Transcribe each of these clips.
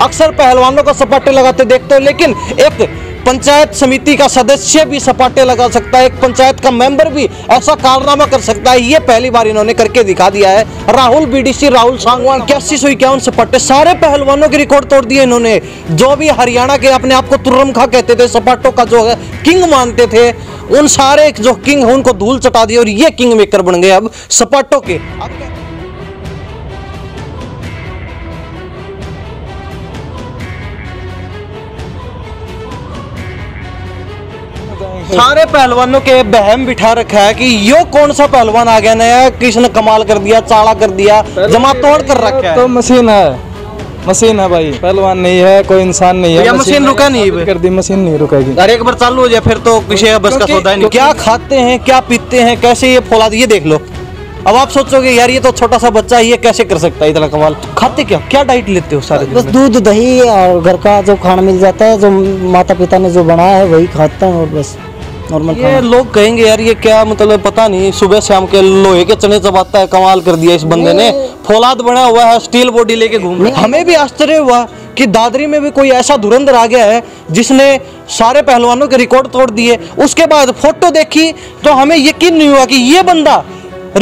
अक्सर पहलवानों को सपाटे लगाते देखते हो लेकिन एक पंचायत समिति का सदस्य भी सपाटे लगा सकता है एक पंचायत का मेंबर भी ऐसा कारनामा कर सकता है ये पहली बार इन्होंने करके दिखा दिया है राहुल बीडीसी राहुल सांगवान सुई क्या उन सपाटे सारे पहलवानों के रिकॉर्ड तोड़ दिए इन्होंने जो भी हरियाणा के अपने आप को तुर्रम खा कहते थे सपाटों का जो है किंग मानते थे उन सारे जो किंग है उनको धूल चटा दिए और ये किंग मेकर बन गए अब सपाटों के अब सारे पहलवानों के बहम बिठा रखा है कि यो कौन सा पहलवान आ गया नया किसने कमाल कर दिया चाला कर दिया जमा तोड़ कर रखा है तो मशीन है मशीन है भाई पहलवान नहीं है कोई इंसान नहीं है मशीन, मशीन रुका नहीं कर दी मशीन नहीं रुकेगी अरे एक बार चालू हो जाए फिर तो किसी बस का सौदा नहीं क्या खाते हैं क्या पीते हैं कैसे ये फौलाद ये देख लो अब आप सोचोगे यार ये तो छोटा सा बच्चा ये कैसे कर सकता है इतना कमाल खाते क्या क्या डाइट लेते हो सारे बस दूध दही और घर का जो खाना मिल जाता है जो माता पिता ने जो बनाया है वही खाता हूँ और बस नॉर्मल ये लोग कहेंगे यार ये क्या मतलब पता नहीं सुबह शाम के लोहे के चने चबाता है कमाल कर दिया इस बंदे ने फौलाद बना हुआ है स्टील बॉडी लेके घूम हमें भी आश्चर्य हुआ कि दादरी में भी कोई ऐसा धुरंधर आ गया है जिसने सारे पहलवानों के रिकॉर्ड तोड़ दिए उसके बाद फोटो देखी तो हमें यकीन नहीं हुआ कि ये बंदा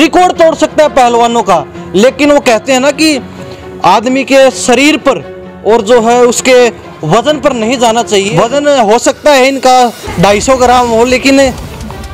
रिकॉर्ड तोड़ सकता है पहलवानों का लेकिन वो कहते हैं ना कि आदमी के शरीर पर और जो है उसके वज़न पर नहीं जाना चाहिए वज़न हो सकता है इनका 250 ग्राम हो लेकिन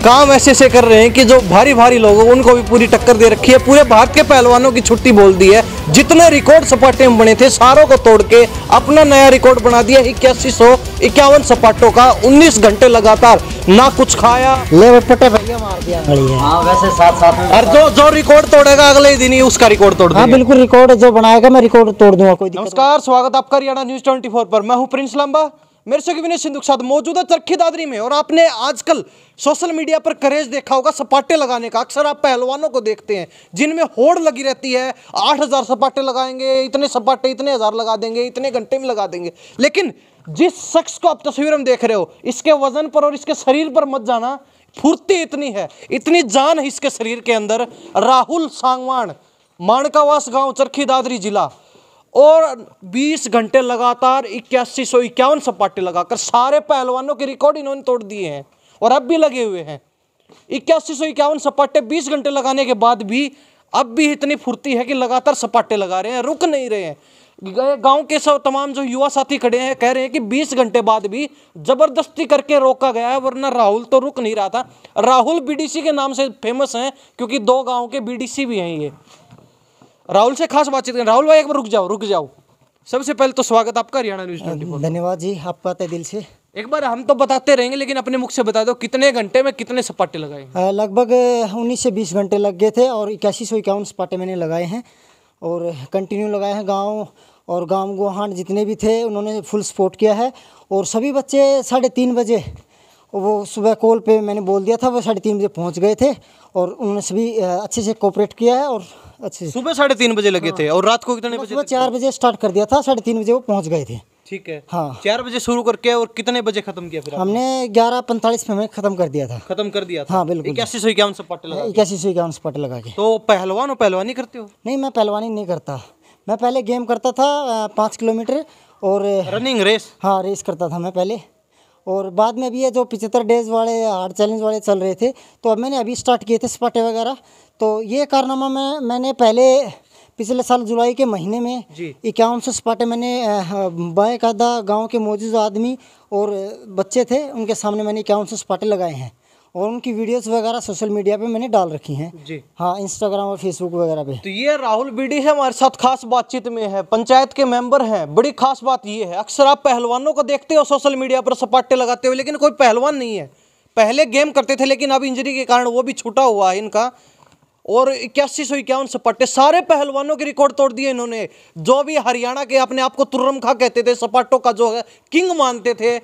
काम ऐसे ऐसे कर रहे हैं कि जो भारी भारी लोग उनको भी पूरी टक्कर दे रखी है पूरे भारत के पहलवानों की छुट्टी बोल दी है जितने रिकॉर्ड सपाटे में बने थे सारों को तोड़ के अपना नया रिकॉर्ड बना दिया इक्यासी सौ इक्यावन सपाटों का उन्नीस घंटे लगातार ना कुछ खाया ले पटे भैया मार दिया आ, हाँ, वैसे साथ साथ में और जो जो रिकॉर्ड तोड़ेगा अगले दिन ही उसका रिकॉर्ड तोड़ हाँ बिल्कुल रिकॉर्ड जो बनाएगा मैं रिकॉर्ड तोड़ दूंगा कोई नमस्कार स्वागत आपका हरियाणा न्यूज ट्वेंटी पर मैं हूँ प्रिंस लंबा मेरे से विनय सिंधु के साथ मौजूदा चरखी दादरी में और आपने आजकल सोशल मीडिया पर करेज देखा होगा सपाटे लगाने का अक्सर आप पहलवानों को देखते हैं जिनमें होड़ लगी रहती है आठ हज़ार सपाटे लगाएंगे इतने सपाटे इतने हज़ार लगा देंगे इतने घंटे में लगा देंगे लेकिन जिस शख्स को आप तस्वीर में देख रहे हो इसके वजन पर और इसके शरीर पर मत जाना फुर्ती इतनी है इतनी जान है इसके शरीर के अंदर राहुल सांगवाण माणकावास गांव चरखी दादरी जिला और 20 घंटे लगातार इक्यासी सौ इक्यावन सपाटे लगाकर सारे पहलवानों के रिकॉर्ड इन्होंने तोड़ दिए हैं और अब भी लगे हुए हैं इक्यासी सौ इक्यावन सपाटे 20 घंटे लगाने के बाद भी अब भी इतनी फुर्ती है कि लगातार सपाटे लगा रहे हैं रुक नहीं रहे हैं गांव के सब तमाम जो युवा साथी खड़े हैं कह रहे हैं कि 20 घंटे बाद भी जबरदस्ती करके रोका गया है वरना राहुल तो रुक नहीं रहा था राहुल बीडीसी के नाम से फेमस हैं क्योंकि दो गांव के बीडीसी भी हैं ये राहुल से खास बातचीत करें राहुल भाई एक बार रुक जाओ रुक जाओ सबसे पहले तो स्वागत आपका हरियाणा न्यूज धन्यवाद जी आप तय दिल से एक बार हम तो बताते रहेंगे लेकिन अपने मुख से बता दो कितने घंटे में कितने सपाटे लगाए लगभग उन्नीस से बीस घंटे लग गए थे और इक्यासी सौ इक्यावन सपाटे मैंने लगाए हैं और कंटिन्यू लगाए हैं गाँव और गाँव गुहान जितने भी थे उन्होंने फुल सपोर्ट किया है और सभी बच्चे साढ़े तीन बजे वो सुबह कॉल पे मैंने बोल दिया था वो साढ़े तीन बजे पहुंच गए थे और उन्होंने सभी अच्छे से कोऑपरेट किया है और अच्छा सुबह साढ़े तीन बजे लगे हाँ। थे और रात को कितने बजे सुबह चार बजे स्टार्ट कर दिया था साढ़े तीन बजे वो पहुंच गए थे ठीक है हाँ चार बजे शुरू करके और कितने बजे खत्म किया फिर हमने ग्यारह पैंतालीस में खत्म कर दिया था खत्म कर दिया था हाँ बिल्कुल इक्यासी सौ इक्यावन सौ पट्टे लगा इक्यासी सौ इक्यावन सौ पट्टे लगा के तो पहलवान और पहलवानी करते हो नहीं मैं पहलवानी नहीं करता मैं पहले गेम करता था पाँच किलोमीटर और रनिंग रेस हाँ रेस करता था मैं पहले और बाद में भी ये जो पिछहत्तर डेज वाले हार्ड चैलेंज वाले चल रहे थे तो अब मैंने अभी स्टार्ट किए थे स्पाटे वगैरह तो ये कारनामा मैं मैंने पहले पिछले साल जुलाई के महीने में इक्यावन सौ सपाटे मैंने बायदा गांव के मौजूद आदमी और बच्चे थे उनके सामने मैंने इक्यावन सौ सपाटे लगाए हैं और उनकी वीडियोस वगैरह सोशल मीडिया पे मैंने डाल रखी हैं जी हाँ इंस्टाग्राम और फेसबुक वगैरह पे तो ये राहुल बीडी है हमारे साथ खास बातचीत में है पंचायत के मेंबर हैं बड़ी खास बात ये है अक्सर आप पहलवानों को देखते हो सोशल मीडिया पर सपाटे लगाते हो लेकिन कोई पहलवान नहीं है पहले गेम करते थे लेकिन अब इंजरी के कारण वो भी छूटा हुआ है इनका और इक्यासी सौ इक्यावन सपाटे सारे पहलवानों के रिकॉर्ड तोड़ दिए इन्होंने जो भी हरियाणा के अपने आप को तुर्रम खा कहते थे सपाटों का जो है किंग मानते थे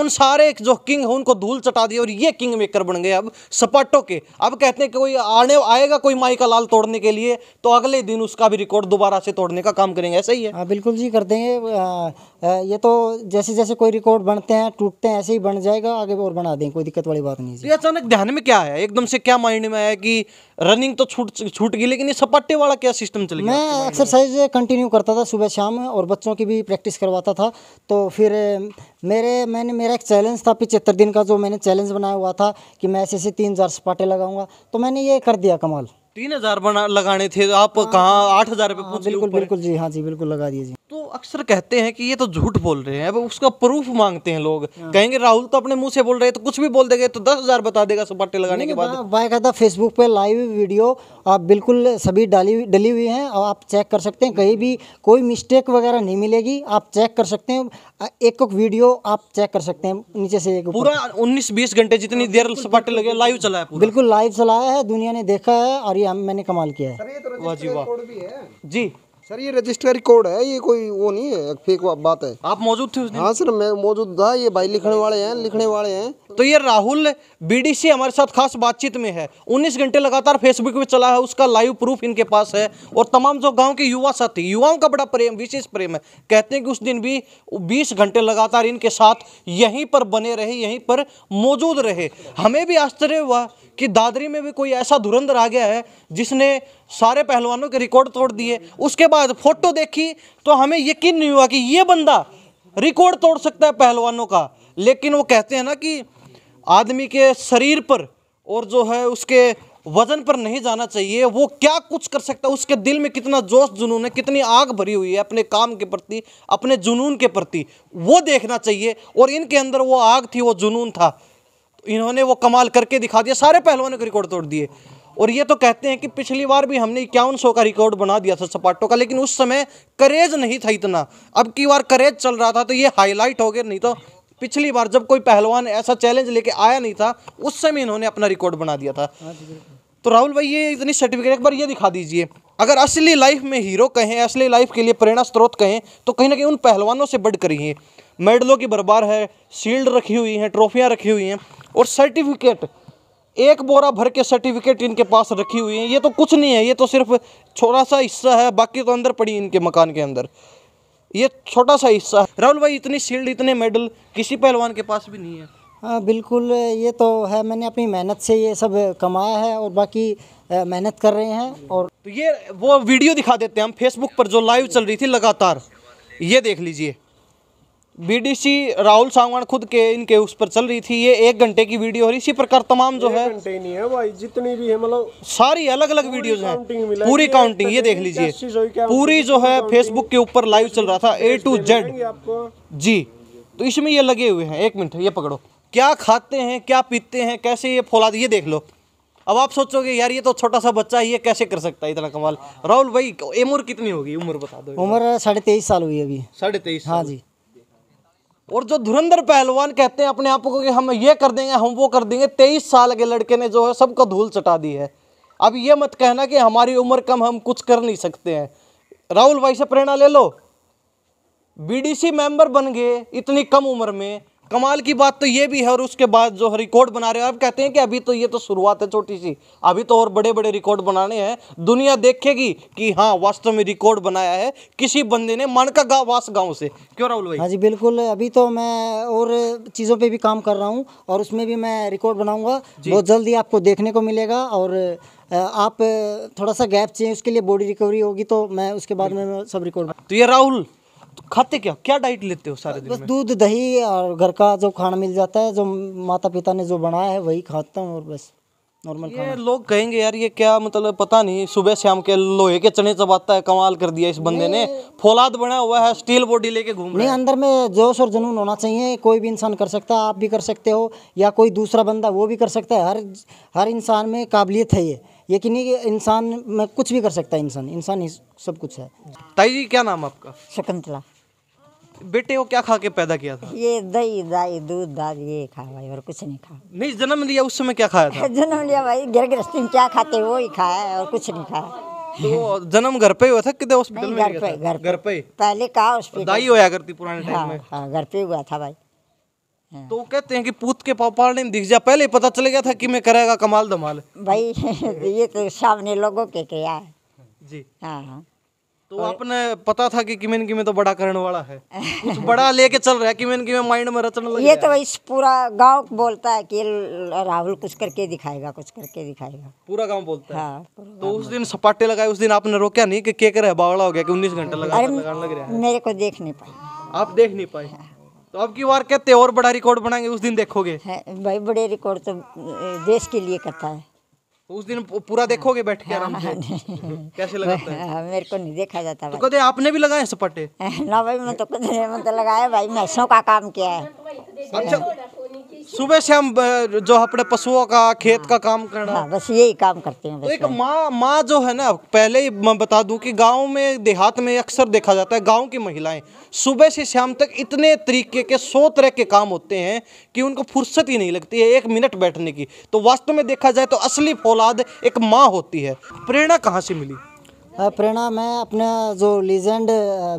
उन सारे जो किंग है उनको धूल चटा दिए और ये किंग मेकर बन गए अब सपाटों के अब कहते हैं कि कोई आने आएगा कोई माई का लाल तोड़ने के लिए तो अगले दिन उसका भी रिकॉर्ड दोबारा से तोड़ने का काम करेंगे ऐसा ही है हाँ बिल्कुल जी कर देंगे हाँ, हाँ, ये तो जैसे जैसे कोई रिकॉर्ड बनते हैं टूटते हैं ऐसे ही बन जाएगा आगे और बना देंगे कोई दिक्कत वाली बात नहीं अचानक ध्यान में क्या है एकदम से क्या माइंड में आया कि रनिंग तो छूट छूट गई लेकिन ये सपाटे वाला क्या सिस्टम चल गया मैं एक्सरसाइज कंटिन्यू करता था सुबह शाम और बच्चों की भी प्रैक्टिस करवाता था तो फिर मेरे मैंने मेरा एक चैलेंज था पिचहत्तर दिन का जो मैंने चैलेंज बनाया हुआ था कि मैं ऐसे ऐसे तीन हज़ार सपाटे लगाऊंगा तो मैंने ये कर दिया कमाल तीन हज़ार बना लगाने थे आप कहाँ आठ हज़ार रुपये हाँ, बिल्कुल बिल्कुल जी हाँ जी बिल्कुल लगा दिए जी तो अक्सर कहते हैं कि ये तो झूठ बोल रहे हैं अब उसका प्रूफ मांगते हैं लोग हाँ। कहेंगे राहुल तो अपने मुंह से बोल रहे हैं तो कुछ भी बोल देंगे तो दस हजार बता देगा सपाटे लगाने के बाद कहता फेसबुक पे लाइव वीडियो आप बिल्कुल सभी डाली डली हुई हैं और आप चेक कर सकते हैं कहीं भी कोई मिस्टेक वगैरह नहीं मिलेगी आप चेक कर सकते हैं एक एक वीडियो आप चेक कर सकते हैं नीचे से एक पूरा उन्नीस बीस घंटे जितनी हाँ, देर सपाटे लगे लाइव चला है बिल्कुल लाइव चलाया है दुनिया ने देखा है और ये मैंने कमाल किया है तो जी सर ये रजिस्ट्री कोड है ये कोई वो नहीं है फेक बात है आप मौजूद थे हाँ सर मैं मौजूद था ये भाई लिखने वाले हैं लिखने वाले हैं तो ये राहुल बीडीसी हमारे साथ खास बातचीत में है 19 घंटे लगातार फेसबुक पे चला है उसका लाइव प्रूफ इनके पास है और तमाम जो गांव के युवा साथी युवाओं का बड़ा प्रेम विशेष प्रेम है कहते हैं कि उस दिन भी बीस घंटे लगातार इनके साथ यहीं पर बने रहे यहीं पर मौजूद रहे हमें भी आश्चर्य हुआ कि दादरी में भी कोई ऐसा धुरंधर आ गया है जिसने सारे पहलवानों के रिकॉर्ड तोड़ दिए उसके बाद फोटो देखी तो हमें यकीन नहीं हुआ कि ये बंदा रिकॉर्ड तोड़ सकता है पहलवानों का लेकिन वो कहते हैं ना कि आदमी के शरीर पर और जो है उसके वजन पर नहीं जाना चाहिए वो क्या कुछ कर सकता है उसके दिल में कितना जोश जुनून है कितनी आग भरी हुई है अपने काम के प्रति अपने जुनून के प्रति वो देखना चाहिए और इनके अंदर वो आग थी वो जुनून था इन्होंने वो कमाल करके दिखा दिया सारे पहलवानों के रिकॉर्ड तोड़ दिए और ये तो कहते हैं कि पिछली बार भी हमने इक्यावन सौ का रिकॉर्ड बना दिया था सपाटो का लेकिन उस समय करेज नहीं था इतना अब की बार करेज चल रहा था तो ये हाईलाइट हो गया नहीं तो पिछली बार जब कोई पहलवान ऐसा चैलेंज लेके आया नहीं था उस समय इन्होंने अपना रिकॉर्ड बना दिया था हाँ तो राहुल भाई ये इतनी सर्टिफिकेट एक बार ये दिखा दीजिए अगर असली लाइफ में हीरो कहें असली लाइफ के लिए प्रेरणा स्रोत कहें तो कहीं ना कहीं उन पहलवानों से बढ़ कर ही मेडलों की भरबार है शील्ड रखी हुई हैं ट्रॉफियाँ रखी हुई हैं और सर्टिफिकेट एक बोरा भर के सर्टिफिकेट इनके पास रखी हुई हैं ये तो कुछ नहीं है ये तो सिर्फ छोटा सा हिस्सा है बाकी तो अंदर पड़ी इनके मकान के अंदर ये छोटा सा हिस्सा है राहुल भाई इतनी शील्ड इतने मेडल किसी पहलवान के पास भी नहीं है हाँ बिल्कुल ये तो है मैंने अपनी मेहनत से ये सब कमाया है और बाकी मेहनत कर रहे हैं और तो ये वो वीडियो दिखा देते हैं हम फेसबुक पर जो लाइव चल रही थी लगातार ये देख लीजिए बीडीसी राहुल सांगवान खुद के इनके उस पर चल रही थी ये एक घंटे की वीडियो है इसी प्रकार तमाम जो है घंटे नहीं है भाई जितनी भी है मतलब सारी अलग अलग वीडियोस हैं पूरी काउंटिंग ये देख लीजिए पूरी जो है फेसबुक मतलब के ऊपर लाइव चल रहा था ए टू जेड जी तो इसमें ये लगे हुए हैं एक मिनट ये पकड़ो क्या खाते हैं क्या पीते हैं कैसे ये फौलाद ये देख लो अब आप सोचोगे यार ये तो छोटा सा बच्चा ही है कैसे कर सकता है इतना कमाल राहुल भाई उम्र कितनी होगी उम्र बता दो उम्र साढ़े तेईस साल हुई अभी साढ़े तेईस हाँ जी और जो धुरंधर पहलवान कहते हैं अपने आप को कि हम ये कर देंगे हम वो कर देंगे तेईस साल के लड़के ने जो है सबको धूल चटा दी है अब ये मत कहना कि हमारी उम्र कम हम कुछ कर नहीं सकते हैं राहुल भाई से प्रेरणा ले लो बीडीसी मेंबर बन गए इतनी कम उम्र में कमाल की बात तो ये भी है और उसके बाद जो रिकॉर्ड बना रहे हैं आप कहते हैं कि अभी तो ये तो शुरुआत है छोटी सी अभी तो और बड़े बड़े रिकॉर्ड बनाने हैं दुनिया देखेगी कि हाँ वास्तव में रिकॉर्ड बनाया है किसी बंदे ने मन का गाँव वास गाँव से क्यों राहुल भाई हाँ जी बिल्कुल अभी तो मैं और चीज़ों पर भी काम कर रहा हूँ और उसमें भी मैं रिकॉर्ड बनाऊँगा बहुत जल्दी आपको देखने को मिलेगा और आप थोड़ा सा गैप चाहिए उसके लिए बॉडी रिकवरी होगी तो मैं उसके बाद में सब रिकॉर्ड तो ये राहुल खाते क्या क्या डाइट लेते हो सारे दिन बस दूध दही और घर का जो खाना मिल जाता है जो माता पिता ने जो बनाया है वही खाता हूँ और बस नॉर्मल ये लोग कहेंगे यार ये क्या मतलब पता नहीं सुबह शाम के लोहे के चने चबाता है कमाल कर दिया इस बंदे ने फौलाद बना हुआ है स्टील बॉडी लेके घूम नहीं रहा है अंदर में जोश और जुनून होना चाहिए कोई भी इंसान कर सकता है आप भी कर सकते हो या कोई दूसरा बंदा वो भी कर सकता है हर हर इंसान में काबिलियत है ये ये कि नहीं इंसान में कुछ भी कर सकता है इंसान इंसान ही सब कुछ है ताई जी क्या नाम आपका शकुंतला बेटे को क्या खा के पैदा किया था ये दही दही दूध दाल ये खाया भाई और कुछ नहीं खाया नहीं जन्म लिया उस समय क्या खाया था जन्म लिया भाई घर गृहस्थी में क्या खाते वो ही खाया और कुछ नहीं खाया तो जन्म घर पे हुआ था कि हॉस्पिटल में घर पे घर घर पे पहले कहा हॉस्पिटल दाई होया करती पुराने टाइम हाँ, में हाँ घर पे हुआ था भाई हाँ। तो कहते हैं कि पूत के पापा ने दिख जा पहले पता चल गया था कि मैं करेगा कमाल धमाल भाई ये तो सामने लोगों के किया है जी हाँ हाँ तो आपने पता था कि किमेन किमें तो बड़ा करने वाला है कुछ बड़ा लेके चल रहा है किमेन किमें माइंड में रचना लग ये तो इस पूरा गांव बोलता है कि राहुल कुछ करके दिखाएगा कुछ करके दिखाएगा पूरा गांव बोलता है हाँ, तो उस दिन सपाटे लगाए उस दिन आपने रोका नहीं कि के रहे बावड़ा हो गया कि उन्नीस घंटे लगा मेरे को देख नहीं पाए आप देख नहीं पाए तो अब की बार कहते और बड़ा रिकॉर्ड बनाएंगे उस दिन देखोगे भाई बड़े रिकॉर्ड तो देश के लिए करता है तो उस दिन पूरा देखोगे बैठ के आराम से हाँ, हाँ, हाँ, कैसे लगता है मेरे को नहीं देखा जाता तो कदे आपने भी लगाए सपाटे ना भाई मैं तो कदे मतलब मैं तो लगाया भाई मैसों का काम किया है अच्छा सुबह से हम जो अपने पशुओं का खेत हाँ, का काम करना हाँ, बस यही काम करते हैं तो एक माँ माँ जो है ना पहले ही मैं बता दूं कि गांव में देहात में अक्सर देखा जाता है गांव की महिलाएं सुबह से शाम तक इतने तरीके के सौ तरह के काम होते हैं कि उनको फुर्सत ही नहीं लगती है एक मिनट बैठने की तो वास्तव में देखा जाए तो असली फौलाद एक माँ होती है प्रेरणा कहाँ से मिली प्रेरणा मैं अपना जो लीजेंड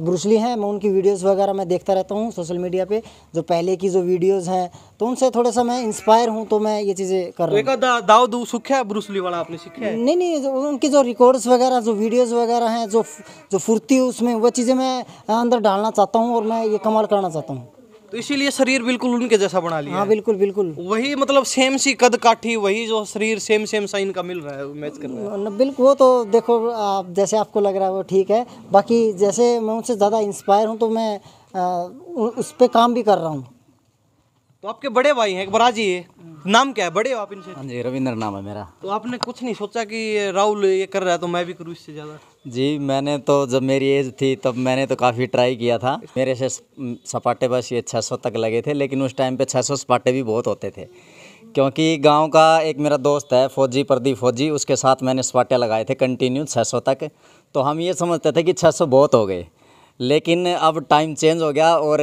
ब्रूसली हैं मैं उनकी वीडियोस वगैरह मैं देखता रहता हूँ सोशल मीडिया पे जो पहले की जो वीडियोस हैं तो उनसे थोड़ा सा मैं इंस्पायर हूँ तो मैं ये चीज़ें कर रहा तो हूँ दाव दू ब्रूसली वाला आपने सीखा है नहीं नहीं उनकी जो रिकॉर्ड्स वगैरह जो वीडियोज़ वगैरह हैं जो जो फुर्ती उसमें वह चीज़ें मैं अंदर डालना चाहता हूँ और मैं ये कमाल करना चाहता हूँ तो इसीलिए शरीर बिल्कुल उनके जैसा बना लिया हाँ बिल्कुल बिल्कुल वही मतलब सेम सी कद काठी वही जो शरीर सेम सेम सा इनका मिल रहा है मैच कर रहा है बिल्कुल वो तो देखो आप जैसे आपको लग रहा है वो ठीक है बाकी जैसे मैं उनसे ज़्यादा इंस्पायर हूँ तो मैं आ, उस पर काम भी कर रहा हूँ तो आपके बड़े भाई हैं बड़ा जी है नाम क्या है बड़े हो आप इनसे हाँ जी रविंद्र नाम है मेरा तो आपने कुछ नहीं सोचा कि राहुल ये कर रहा है तो मैं भी करूँ इससे ज़्यादा जी मैंने तो जब मेरी एज थी तब मैंने तो काफ़ी ट्राई किया था मेरे से सपाटे बस ये 600 तक लगे थे लेकिन उस टाइम पे 600 सपाटे भी बहुत होते थे क्योंकि गांव का एक मेरा दोस्त है फौजी प्रदीप फौजी उसके साथ मैंने सपाटे लगाए थे कंटिन्यू 600 तक तो हम ये समझते थे कि 600 बहुत हो गए लेकिन अब टाइम चेंज हो गया और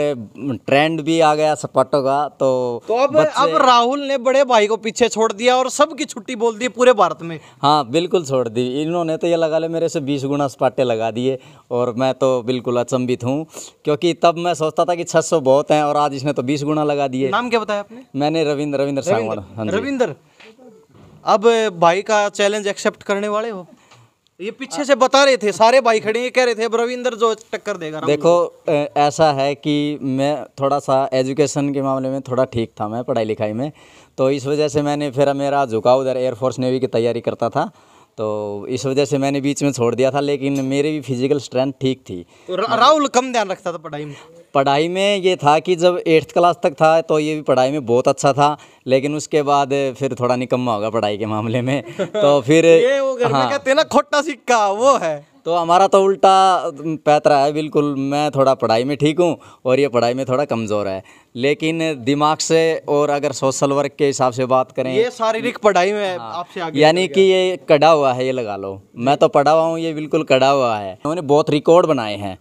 ट्रेंड भी आ गया सपाटों का तो तो अब अब राहुल ने बड़े भाई को पीछे छोड़ दिया और सबकी छुट्टी बोल दी पूरे भारत में हाँ बिल्कुल छोड़ दी इन्होंने तो ये लगा ले मेरे से बीस गुना सपाटे लगा दिए और मैं तो बिल्कुल अचंभित हूँ क्योंकि तब मैं सोचता था कि छह सौ बहुत हैं और आज इसने तो बीस गुना लगा दिए नाम क्या बताया आपने मैंने रविंद्र रविंद्र रविंद्र हाँ अब भाई का चैलेंज एक्सेप्ट करने वाले हो ये पीछे से बता रहे थे सारे भाई खड़े ये कह रहे थे रविंदर जो टक्कर देगा देखो ऐसा है कि मैं थोड़ा सा एजुकेशन के मामले में थोड़ा ठीक था मैं पढ़ाई लिखाई में तो इस वजह से मैंने फिर मेरा झुकाव उधर एयरफोर्स नेवी की तैयारी करता था तो इस वजह से मैंने बीच में छोड़ दिया था लेकिन मेरी भी फिजिकल स्ट्रेंथ ठीक थी तो राहुल कम ध्यान रखता था पढ़ाई में पढ़ाई में ये था कि जब एट्थ क्लास तक था तो ये भी पढ़ाई में बहुत अच्छा था लेकिन उसके बाद फिर थोड़ा निकम्मा होगा पढ़ाई के मामले में तो फिर ये वो हाँ, कहते ना खोटा सिक्का वो है तो हमारा तो उल्टा पैतरा है बिल्कुल मैं थोड़ा पढ़ाई में ठीक हूँ और ये पढ़ाई में थोड़ा कमज़ोर है लेकिन दिमाग से और अगर सोशल वर्क के हिसाब से बात करें ये शारीरिक पढ़ाई में हाँ, आपसे आगे यानी कि ये कड़ा हुआ है ये लगा लो मैं तो पढ़ा हुआ हूँ ये बिल्कुल कड़ा हुआ है इन्होंने बहुत रिकॉर्ड बनाए हैं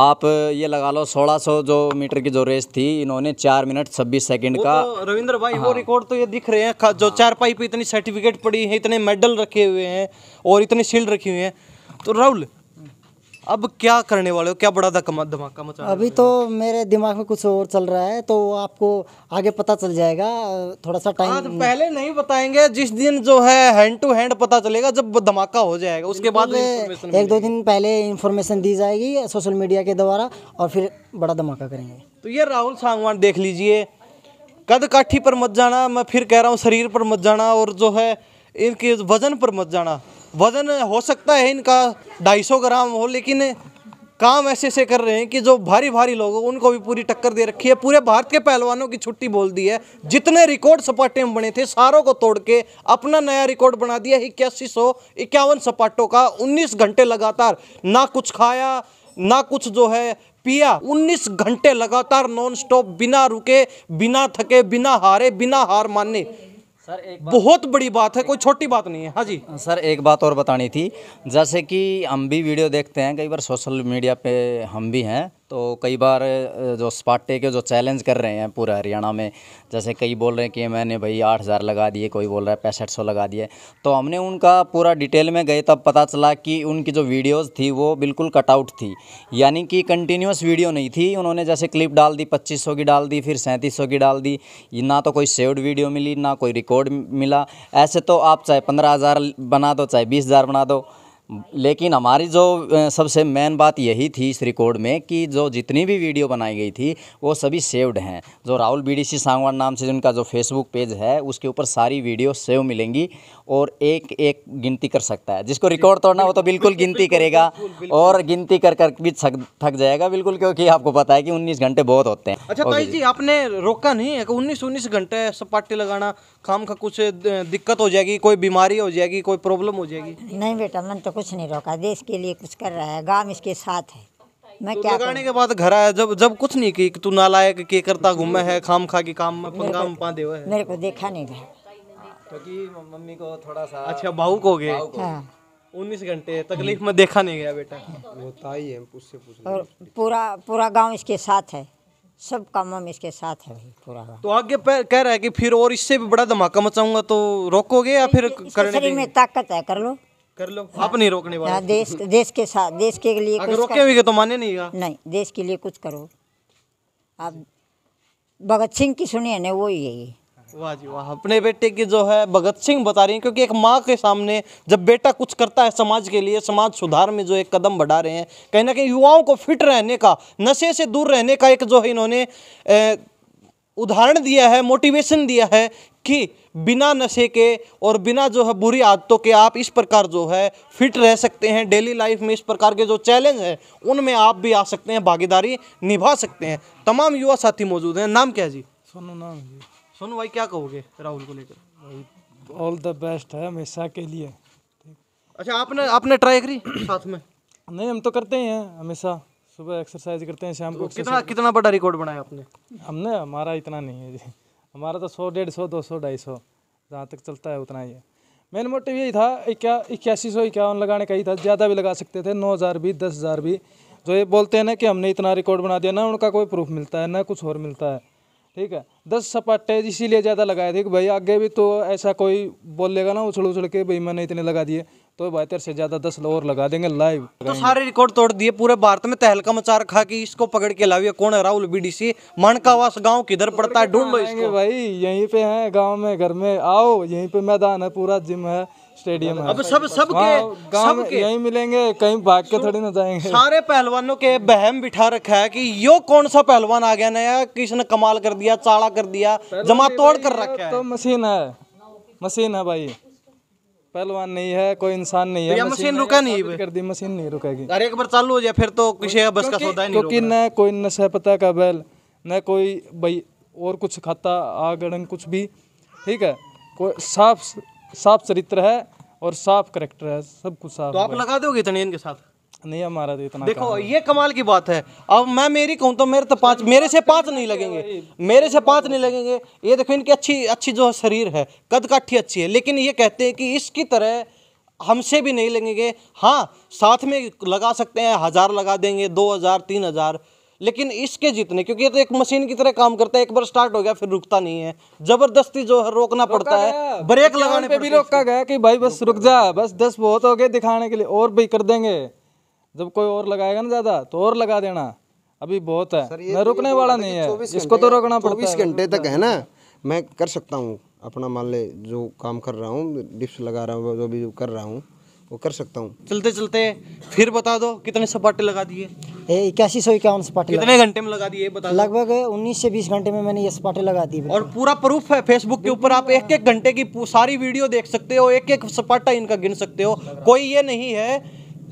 आप ये लगा लो 1600 जो मीटर की जो रेस थी इन्होंने चार मिनट छब्बीस सेकंड का तो रविंद्र भाई हाँ। वो रिकॉर्ड तो ये दिख रहे हैं जो हाँ। चार पाई पे इतनी सर्टिफिकेट पड़ी है इतने मेडल रखे हुए हैं और इतने शील्ड रखी हुई है तो राहुल अब क्या करने वाले हो क्या बड़ा धमाका मचा अभी तो मेरे दिमाग में कुछ और चल रहा है तो आपको आगे पता चल जाएगा थोड़ा सा टाइम पहले नहीं बताएंगे जिस दिन जो है हैंड टू हैंड पता चलेगा जब धमाका हो जाएगा उसके बाद एक दो दिन पहले इन्फॉर्मेशन दी जाएगी सोशल मीडिया के द्वारा और फिर बड़ा धमाका करेंगे तो ये राहुल सांगवान देख लीजिए कद काठी पर मत जाना मैं फिर कह रहा हूँ शरीर पर मत जाना और जो है इनके वजन पर मत जाना वज़न हो सकता है इनका सौ ग्राम हो लेकिन काम ऐसे ऐसे कर रहे हैं कि जो भारी भारी लोग हैं उनको भी पूरी टक्कर दे रखी है पूरे भारत के पहलवानों की छुट्टी बोल दी है जितने रिकॉर्ड सपाटे में बने थे सारों को तोड़ के अपना नया रिकॉर्ड बना दिया इक्यासी सौ इक्यावन सपाटों का 19 घंटे लगातार ना कुछ खाया ना कुछ जो है पिया 19 घंटे लगातार नॉन स्टॉप बिना रुके बिना थके बिना हारे बिना हार माने सर एक बहुत बड़ी बात है कोई छोटी बात नहीं है हाँ जी सर एक बात और बतानी थी जैसे कि हम भी वीडियो देखते हैं कई बार सोशल मीडिया पे हम भी हैं तो कई बार जो स्पाटे के जो चैलेंज कर रहे हैं पूरे हरियाणा में जैसे कई बोल रहे हैं कि मैंने भाई आठ हज़ार लगा दिए कोई बोल रहा है पैंसठ सौ लगा दिए तो हमने उनका पूरा डिटेल में गए तब पता चला कि उनकी जो वीडियोस थी वो बिल्कुल कटआउट थी यानी कि कंटिन्यूस वीडियो नहीं थी उन्होंने जैसे क्लिप डाल दी पच्चीस की डाल दी फिर सैंतीस की डाल दी ना तो कोई सेव्ड वीडियो मिली ना कोई रिकॉर्ड मिला ऐसे तो आप चाहे पंद्रह बना दो चाहे बीस बना दो लेकिन हमारी जो सबसे मेन बात यही थी इस रिकॉर्ड में कि जो जितनी भी वीडियो बनाई गई थी वो सभी सेव्ड हैं जो राहुल बीडीसी सांगवान नाम से जिनका जो फेसबुक पेज है उसके ऊपर सारी वीडियो सेव मिलेंगी और एक एक गिनती कर सकता है जिसको रिकॉर्ड तोड़ना हो तो बिल्कुल गिनती करेगा और गिनती कर कर भी थक थक जाएगा बिल्कुल क्योंकि आपको पता है कि उन्नीस घंटे बहुत होते हैं अच्छा भाई जी आपने रोका नहीं है उन्नीस उन्नीस घंटे पार्टी लगाना काम का कुछ दिक्कत हो जाएगी कोई बीमारी हो जाएगी कोई प्रॉब्लम हो जाएगी नहीं बेटा मैंने तो कुछ नहीं रोका देश के लिए कुछ कर रहा है गांव इसके साथ है मैं तो क्या लगाने के बाद घर आया जब जब कुछ नहीं की तू नालायक के करता घूमे है खाम खा के काम में पंगा में पा देवा है। मेरे को देखा नहीं गया क्योंकि मम्मी को थोड़ा सा अच्छा भावुक हो गए हाँ। उन्नीस घंटे तकलीफ में देखा नहीं गया बेटा होता ही है उससे पूछ और पूरा पूरा गांव इसके साथ है सब काम हम इसके साथ है भाई पूरा तो आगे कह रहा है कि फिर और इससे भी बड़ा धमाका मचाऊंगा तो रोकोगे या फिर करने शरीर में ताकत है कर लो कर लो आप नहीं रोकने वाले देश देश के साथ देश के लिए अगर रोके हुए तो माने नहीं नहीं देश के लिए कुछ करो आप भगत सिंह की सुनिए ना वो ही है वाह जी वाह अपने बेटे की जो है भगत सिंह बता रही हैं क्योंकि एक माँ के सामने जब बेटा कुछ करता है समाज के लिए समाज सुधार में जो एक कदम बढ़ा रहे हैं कहीं ना कहीं युवाओं को फिट रहने का नशे से दूर रहने का एक जो है इन्होंने उदाहरण दिया है मोटिवेशन दिया है कि बिना नशे के और बिना जो है बुरी आदतों के आप इस प्रकार जो है फिट रह सकते हैं डेली लाइफ में इस प्रकार के जो चैलेंज हैं उनमें आप भी आ सकते हैं भागीदारी निभा सकते हैं तमाम युवा साथी मौजूद हैं नाम क्या है जी सोनू नाम है जी सोनू भाई क्या कहोगे राहुल को लेकर ऑल द बेस्ट है हमेशा के लिए अच्छा आपने आपने ट्राई करी साथ में नहीं हम तो करते ही हैं हमेशा सुबह एक्सरसाइज करते हैं शाम को तो कितना कितना बड़ा रिकॉर्ड बनाया आपने हमने हमारा इतना नहीं है जी हमारा तो सौ डेढ़ सौ दो सौ ढाई सौ जहाँ तक चलता है उतना ही है मेन मोटिव यही था इक्या इक्यासी सौ इक्यावन लगाने का ही था ज़्यादा भी लगा सकते थे नौ हज़ार भी दस हज़ार भी जो ये बोलते हैं ना कि हमने इतना रिकॉर्ड बना दिया ना उनका कोई प्रूफ मिलता है ना कुछ और मिलता है ठीक है दस सपाटे इसीलिए ज़्यादा लगाए थे कि भाई आगे भी तो ऐसा कोई बोलेगा ना उछड़ उछड़ के भाई मैंने इतने लगा दिए तो बहत्तर से ज़्यादा दस और लगा देंगे लाइव तो सारे रिकॉर्ड तोड़ दिए पूरे भारत में तहलका मचा रखा कि इसको पकड़ के लाइए कौन है राहुल बीडीसी मानकावास गांव किधर पड़ता है ढूंढ लो भाई यहीं पे है गाँव में घर में आओ यहीं पे मैदान है पूरा जिम है स्टेडियम है अब सब सब के सब के यही मिलेंगे कहीं भाग के थोड़ी ना जाएंगे सारे पहलवानों के बहम बिठा रखा है कि यो कौन सा पहलवान आ गया नया किसने कमाल कर दिया चाड़ा कर दिया जमा तोड़ कर रखा है तो मशीन है मशीन है भाई पहलवान नहीं है कोई इंसान नहीं है तो मशीन, मशीन रुका नहीं है कर दी मशीन नहीं रुकेगी अरे एक बार चालू हो जाए फिर तो किसी बस का सौदा नहीं क्योंकि न कोई नशा पता का बैल न कोई भाई और कुछ खाता आग अड़ंग कुछ भी ठीक है कोई साफ साफ चरित्र है और साफ करेक्टर है सब कुछ साफ तो आप लगा दोगे इतने इनके साथ नहीं हमारा तो इतना देखो ये कमाल की बात है अब मैं मेरी कहूँ तो मेरे तो पाँच मेरे से पाँच नहीं लगेंगे मेरे से पाँच नहीं लगेंगे ये देखो इनकी अच्छी अच्छी जो शरीर है कद काठी अच्छी है लेकिन ये कहते हैं कि इसकी तरह हमसे भी नहीं लगेंगे हाँ साथ में लगा सकते हैं हज़ार लगा देंगे दो हज़ार तीन हज़ार लेकिन इसके जितने क्योंकि ये तो एक मशीन की तरह काम करता है एक बार स्टार्ट हो गया फिर रुकता नहीं है जबरदस्ती जो है रोकना पड़ता है ब्रेक लगाने पे भी रोका गया कि भाई बस रुक जा बस दस बहुत हो गए दिखाने के लिए और भी कर देंगे जब कोई और लगाएगा ना ज़्यादा तो और लगा देना अभी बहुत है सर, मैं तो रुकने वाला नहीं है इसको तो रोकना पड़ता है घंटे तक है ना मैं कर सकता हूँ अपना मान ले जो काम कर रहा हूँ डिप्स लगा रहा हूँ जो भी कर रहा हूँ वो कर सकता हूँ चलते चलते फिर बता दो कितने सपाटे लगा दिए इक्यासी सौ इक्यावन सपाटे कितने घंटे में लगा दिए बता लगभग उन्नीस से बीस घंटे में मैंने ये सपाटे लगा दिए और पूरा प्रूफ है फेसबुक के ऊपर आप एक एक घंटे की सारी वीडियो देख सकते हो एक एक सपाटा इनका गिन सकते हो कोई ये नहीं है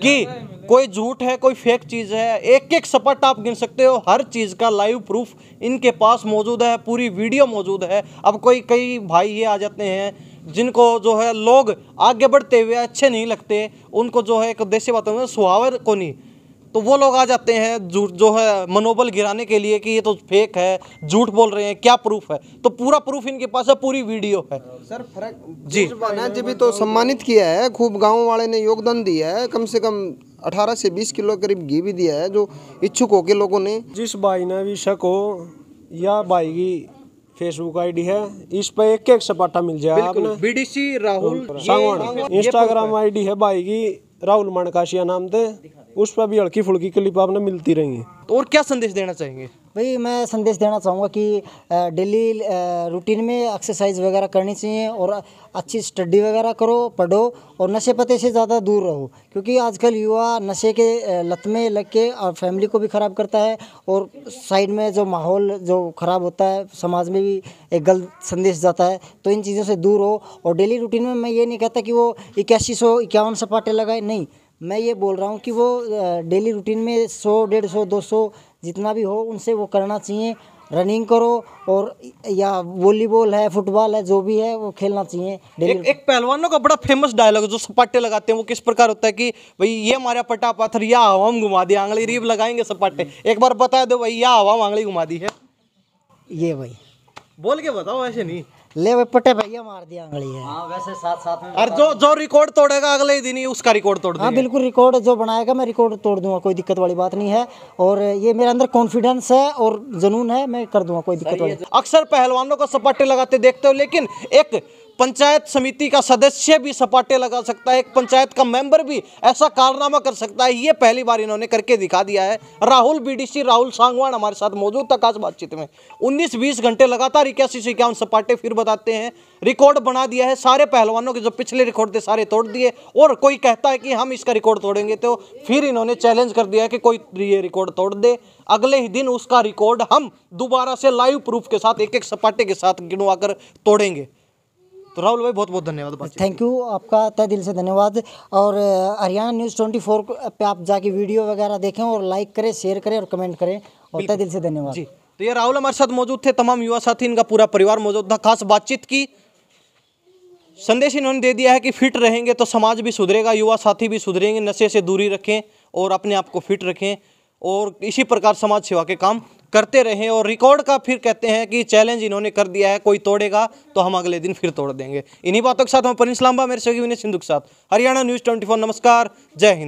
कि कोई झूठ है कोई फेक चीज़ है एक एक सपट आप गिन सकते हो हर चीज़ का लाइव प्रूफ इनके पास मौजूद है पूरी वीडियो मौजूद है अब कोई कई भाई ये आ जाते हैं जिनको जो है लोग आगे बढ़ते हुए अच्छे नहीं लगते उनको जो है एक देशी बात सुहावर को नहीं तो वो लोग आ जाते हैं झूठ जो है मनोबल गिराने के लिए कि ये तो फेक है झूठ बोल रहे हैं क्या प्रूफ है तो पूरा प्रूफ इनके पास है पूरी वीडियो है सर फर्क जी जी भी तो सम्मानित किया है खूब गाँव वाले ने योगदान दिया है कम से कम 18 से 20 किलो करीब घी भी दिया है जो इच्छुक हो के लोगों ने जिस भाई ने भी शक हो या भाई की फेसबुक आईडी है इस पर एक एक सपाटा मिल जाएगा बीडीसी राहुल इंस्टाग्राम आईडी है भाई की राहुल मणकाशिया नाम थे उस पर भी हल्की फुल्की क्लिप आपने मिलती रही तो और क्या संदेश देना चाहेंगे भाई मैं संदेश देना चाहूँगा कि डेली रूटीन में एक्सरसाइज वगैरह करनी चाहिए और अच्छी स्टडी वगैरह करो पढ़ो और नशे पते से ज़्यादा दूर रहो क्योंकि आजकल युवा नशे के लत में लग के और फैमिली को भी ख़राब करता है और साइड में जो माहौल जो ख़राब होता है समाज में भी एक गलत संदेश जाता है तो इन चीज़ों से दूर हो और डेली रूटीन में मैं ये नहीं कहता कि वो इक्यासी सौ इक्यावन सपाटे लगाए नहीं मैं ये बोल रहा हूँ कि वो डेली रूटीन में सौ डेढ़ सौ दो सौ जितना भी हो उनसे वो करना चाहिए रनिंग करो और या वॉलीबॉल है फुटबॉल है जो भी है वो खेलना चाहिए एक, एक पहलवानों का बड़ा फेमस डायलॉग जो सपाटे लगाते हैं वो किस प्रकार होता है कि भाई ये हमारे पटा पाथर या हवा में घुमा दिया आंगली रीब लगाएंगे सपाटे एक बार बता दो भाई या हवा आंगली घुमा दी है ये भाई बोल के बताओ ऐसे नहीं ले पटे भैया मार दिया अंगली है हाँ, वैसे साथ साथ में और जो जो रिकॉर्ड तोड़ेगा अगले दिन ही उसका रिकॉर्ड तोड़ हाँ बिल्कुल रिकॉर्ड जो बनाएगा मैं रिकॉर्ड तोड़ दूंगा कोई दिक्कत वाली बात नहीं है और ये मेरे अंदर कॉन्फिडेंस है और जुनून है मैं कर दूंगा कोई दिक्कत वाली अक्सर पहलवानों को सपाटे लगाते देखते हो लेकिन एक पंचायत समिति का सदस्य भी सपाटे लगा सकता है एक पंचायत का मेंबर भी ऐसा कारनामा कर सकता है ये पहली बार इन्होंने करके दिखा दिया है राहुल बीडीसी राहुल सांगवान हमारे साथ मौजूद था खास बातचीत में 19-20 घंटे लगातार इक्यासी से इक्यावन सपाटे फिर बताते हैं रिकॉर्ड बना दिया है सारे पहलवानों के जो पिछले रिकॉर्ड थे सारे तोड़ दिए और कोई कहता है कि हम इसका रिकॉर्ड तोड़ेंगे तो फिर इन्होंने चैलेंज कर दिया कि कोई ये रिकॉर्ड तोड़ दे अगले ही दिन उसका रिकॉर्ड हम दोबारा से लाइव प्रूफ के साथ एक एक सपाटे के साथ गिनवा कर तोड़ेंगे तो राहुल भाई बहुत बहुत धन्यवाद थैंक यू आपका तय दिल से धन्यवाद और हरियाणा न्यूज़ ट्वेंटी फोर पर आप जाके वीडियो वगैरह देखें और लाइक करें शेयर करें और कमेंट करें और तय दिल से धन्यवाद जी तो ये राहुल हमारे साथ मौजूद थे तमाम युवा साथी इनका पूरा परिवार मौजूद था खास बातचीत की संदेश इन्होंने दे दिया है कि फिट रहेंगे तो समाज भी सुधरेगा युवा साथी भी सुधरेंगे नशे से दूरी रखें और अपने आप को फिट रखें और इसी प्रकार समाज सेवा के काम करते रहे और रिकॉर्ड का फिर कहते हैं कि चैलेंज इन्होंने कर दिया है कोई तोड़ेगा तो हम अगले दिन फिर तोड़ देंगे इन्हीं बातों के साथ हम परिन लांबा मेरे सहयोगी विनय सिंधु के साथ हरियाणा न्यूज़ ट्वेंटी नमस्कार जय हिंद